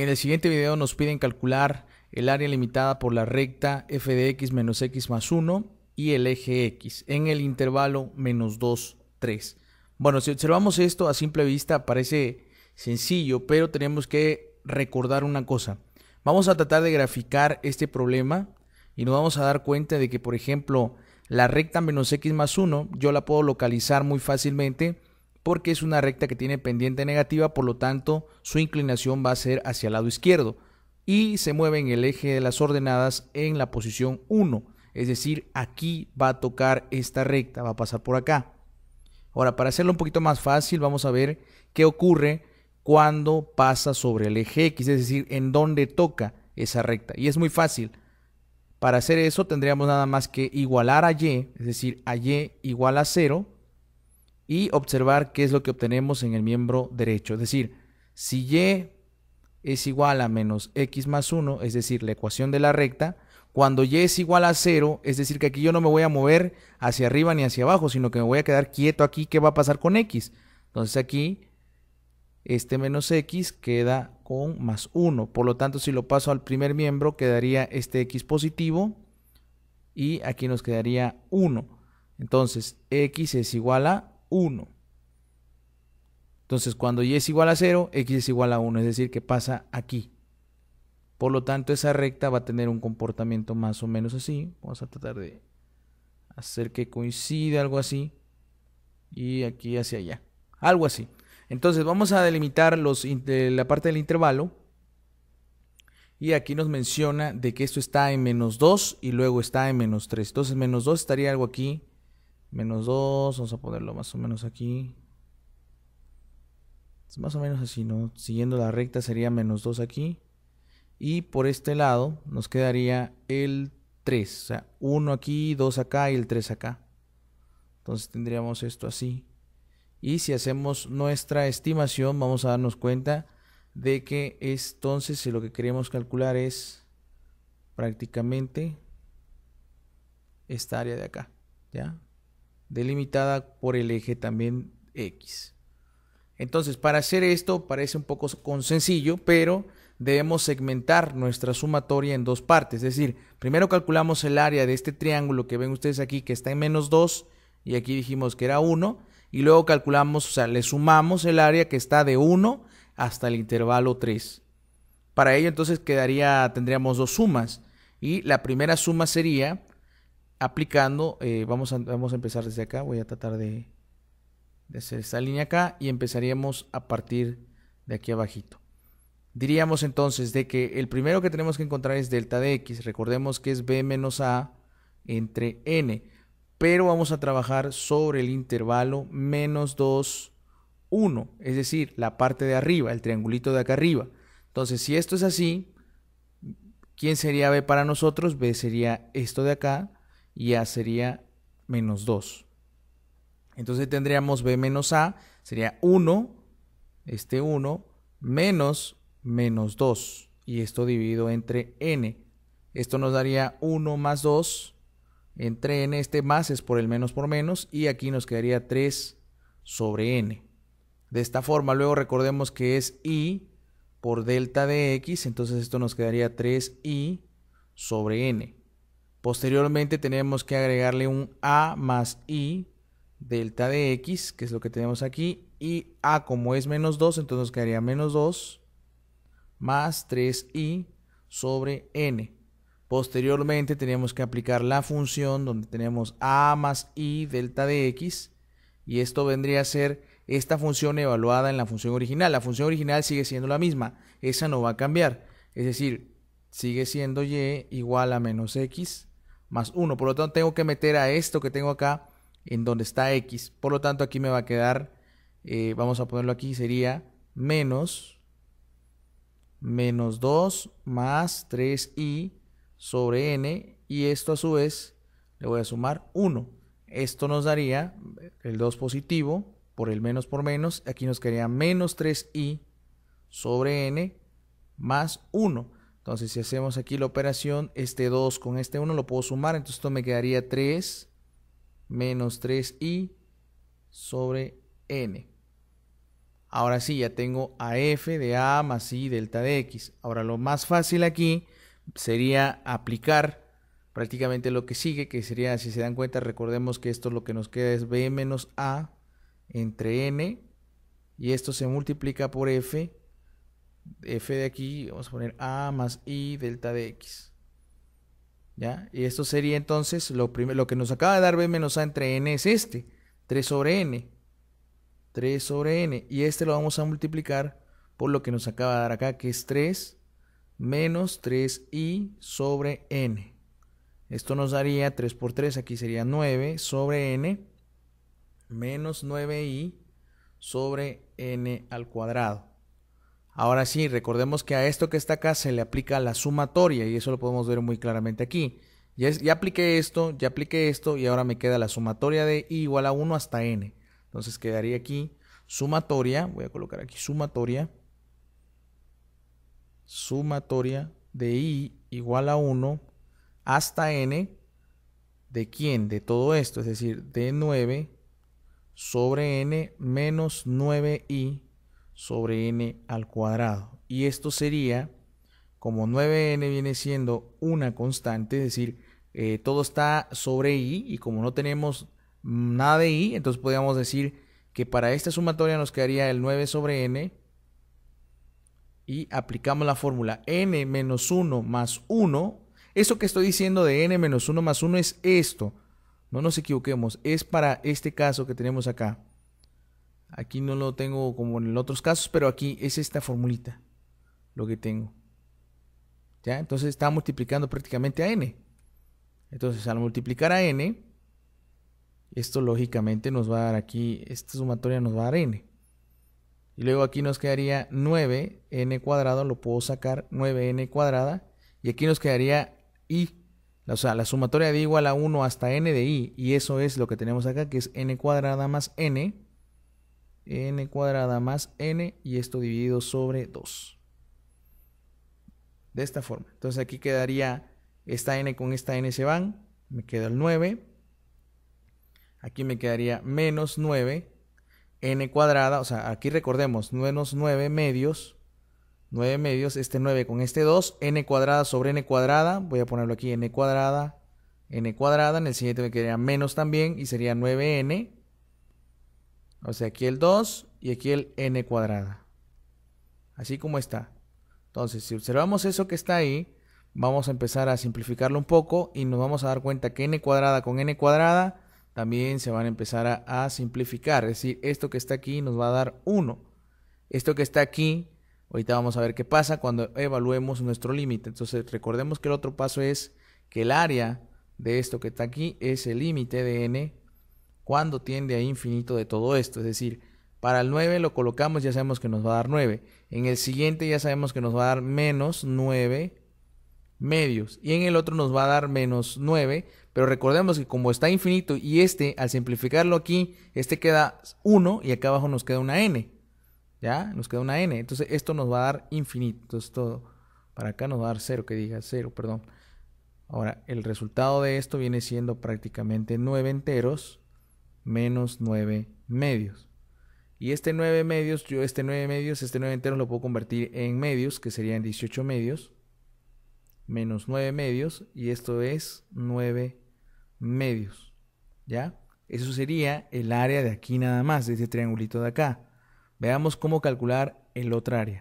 en el siguiente video nos piden calcular el área limitada por la recta f de x menos x más 1 y el eje x en el intervalo menos 2, 3. Bueno, si observamos esto a simple vista parece sencillo, pero tenemos que recordar una cosa. Vamos a tratar de graficar este problema y nos vamos a dar cuenta de que, por ejemplo, la recta menos x más 1 yo la puedo localizar muy fácilmente porque es una recta que tiene pendiente negativa, por lo tanto su inclinación va a ser hacia el lado izquierdo y se mueve en el eje de las ordenadas en la posición 1, es decir, aquí va a tocar esta recta, va a pasar por acá. Ahora, para hacerlo un poquito más fácil, vamos a ver qué ocurre cuando pasa sobre el eje X, es decir, en dónde toca esa recta. Y es muy fácil. Para hacer eso tendríamos nada más que igualar a Y, es decir, a Y igual a 0, y observar qué es lo que obtenemos en el miembro derecho. Es decir, si y es igual a menos x más 1, es decir, la ecuación de la recta, cuando y es igual a 0, es decir, que aquí yo no me voy a mover hacia arriba ni hacia abajo, sino que me voy a quedar quieto aquí, ¿qué va a pasar con x? Entonces aquí, este menos x queda con más 1. Por lo tanto, si lo paso al primer miembro, quedaría este x positivo y aquí nos quedaría 1. Entonces, x es igual a 1. Entonces, cuando y es igual a 0, x es igual a 1, es decir, que pasa aquí. Por lo tanto, esa recta va a tener un comportamiento más o menos así. Vamos a tratar de hacer que coincida algo así. Y aquí hacia allá. Algo así. Entonces, vamos a delimitar los, la parte del intervalo. Y aquí nos menciona de que esto está en menos 2 y luego está en menos 3. Entonces, menos 2 estaría algo aquí Menos 2, vamos a ponerlo más o menos aquí. Es más o menos así, ¿no? Siguiendo la recta sería menos 2 aquí. Y por este lado nos quedaría el 3. O sea, 1 aquí, 2 acá y el 3 acá. Entonces tendríamos esto así. Y si hacemos nuestra estimación, vamos a darnos cuenta de que entonces si lo que queremos calcular es prácticamente esta área de acá. ¿Ya? delimitada por el eje también X. Entonces, para hacer esto parece un poco con sencillo, pero debemos segmentar nuestra sumatoria en dos partes. Es decir, primero calculamos el área de este triángulo que ven ustedes aquí, que está en menos 2, y aquí dijimos que era 1, y luego calculamos, o sea, le sumamos el área que está de 1 hasta el intervalo 3. Para ello entonces quedaría, tendríamos dos sumas, y la primera suma sería aplicando, eh, vamos, a, empezar desde acá, voy a tratar de, hacer esta línea acá y empezaríamos a partir de aquí abajito. Diríamos entonces de que el primero que tenemos que encontrar es delta de x, recordemos que es b menos a entre n, pero vamos a trabajar sobre el intervalo menos 2, 1, es decir, la parte de arriba, el triangulito de acá arriba. Entonces, si esto es así, ¿quién sería b para nosotros? b sería esto de acá, y A sería menos 2. Entonces tendríamos B menos A, sería 1, este 1, menos menos 2. Y esto dividido entre N. Esto nos daría 1 más 2 entre N. Este más es por el menos por menos. Y aquí nos quedaría 3 sobre N. De esta forma, luego recordemos que es I por delta de X. Entonces esto nos quedaría 3I sobre N. Posteriormente tenemos que agregarle un a más i delta de x, que es lo que tenemos aquí, y a como es menos 2, entonces nos quedaría menos 2 más 3i sobre n. Posteriormente tenemos que aplicar la función donde tenemos a más i delta de x, y esto vendría a ser esta función evaluada en la función original. La función original sigue siendo la misma, esa no va a cambiar, es decir, sigue siendo y igual a menos x más 1. Por lo tanto, tengo que meter a esto que tengo acá en donde está x. Por lo tanto, aquí me va a quedar, eh, vamos a ponerlo aquí, sería menos, menos 2 más 3i sobre n. Y esto a su vez le voy a sumar 1. Esto nos daría el 2 positivo por el menos por menos. Aquí nos quedaría menos 3i sobre n más 1. Entonces, si hacemos aquí la operación, este 2 con este 1 lo puedo sumar. Entonces, esto me quedaría 3 menos 3i sobre n. Ahora sí, ya tengo a f de a más i delta de x. Ahora, lo más fácil aquí sería aplicar prácticamente lo que sigue, que sería, si se dan cuenta, recordemos que esto lo que nos queda es b menos a entre n, y esto se multiplica por f f de aquí, vamos a poner a más i delta de x. ¿Ya? Y esto sería entonces, lo, lo que nos acaba de dar b menos a entre n es este, 3 sobre n. 3 sobre n. Y este lo vamos a multiplicar por lo que nos acaba de dar acá, que es 3 menos 3i sobre n. Esto nos daría 3 por 3, aquí sería 9 sobre n, menos 9i sobre n al cuadrado. Ahora sí, recordemos que a esto que está acá se le aplica la sumatoria y eso lo podemos ver muy claramente aquí. Ya, apliqué esto, ya apliqué esto y ahora me queda la sumatoria de i igual a 1 hasta n. Entonces quedaría aquí sumatoria, voy a colocar aquí sumatoria, sumatoria de i igual a 1 hasta n. ¿De quién? De todo esto, es decir, de 9 sobre n menos 9i sobre n al cuadrado. Y esto sería, como 9n viene siendo una constante, es decir, eh, todo está sobre i y como no tenemos nada de i, entonces podríamos decir que para esta sumatoria nos quedaría el 9 sobre n y aplicamos la fórmula n menos 1 más 1. Eso que estoy diciendo de n menos 1 más 1 es esto. No nos equivoquemos, es para este caso que tenemos acá. Aquí no lo tengo como en otros casos, pero aquí es esta formulita lo que tengo. ¿Ya? Entonces está multiplicando prácticamente a n. Entonces al multiplicar a n, esto lógicamente nos va a dar aquí, esta sumatoria nos va a dar n. Y luego aquí nos quedaría 9n cuadrado, lo puedo sacar 9n cuadrada. Y aquí nos quedaría i, o sea, la sumatoria de igual a 1 hasta n de i. Y eso es lo que tenemos acá, que es n cuadrada más n n cuadrada más n y esto dividido sobre 2. De esta forma. Entonces aquí quedaría esta n con esta n se van, me queda el 9. Aquí me quedaría menos 9, n cuadrada, o sea, aquí recordemos, menos 9 medios, 9 medios, este 9 con este 2, n cuadrada sobre n cuadrada, voy a ponerlo aquí, n cuadrada, n cuadrada, en el siguiente me quedaría menos también y sería 9n o sea, aquí el 2 y aquí el n cuadrada. Así como está. Entonces, si observamos eso que está ahí, vamos a empezar a simplificarlo un poco y nos vamos a dar cuenta que n cuadrada con n cuadrada también se van a empezar a, simplificar. Es decir, esto que está aquí nos va a dar 1. Esto que está aquí, ahorita vamos a ver qué pasa cuando evaluemos nuestro límite. Entonces, recordemos que el otro paso es que el área de esto que está aquí es el límite de n cuando tiende a infinito de todo esto. Es decir, para el 9 lo colocamos, ya sabemos que nos va a dar 9. En el siguiente ya sabemos que nos va a dar menos 9 medios. Y en el otro nos va a dar menos 9. Pero recordemos que como está infinito y este, al simplificarlo aquí, este queda 1 y acá abajo nos queda una n. ¿Ya? Nos queda una n. Entonces esto nos va a dar infinito. Entonces todo para acá nos va a dar 0, que diga 0, perdón. Ahora, el resultado de esto viene siendo prácticamente 9 enteros menos 9 medios. Y este 9 medios, yo este 9 medios, este 9 entero lo puedo convertir en medios, que serían 18 medios, menos 9 medios, y esto es 9 medios. ¿Ya? Eso sería el área de aquí nada más, de este triangulito de acá. Veamos cómo calcular el otro área.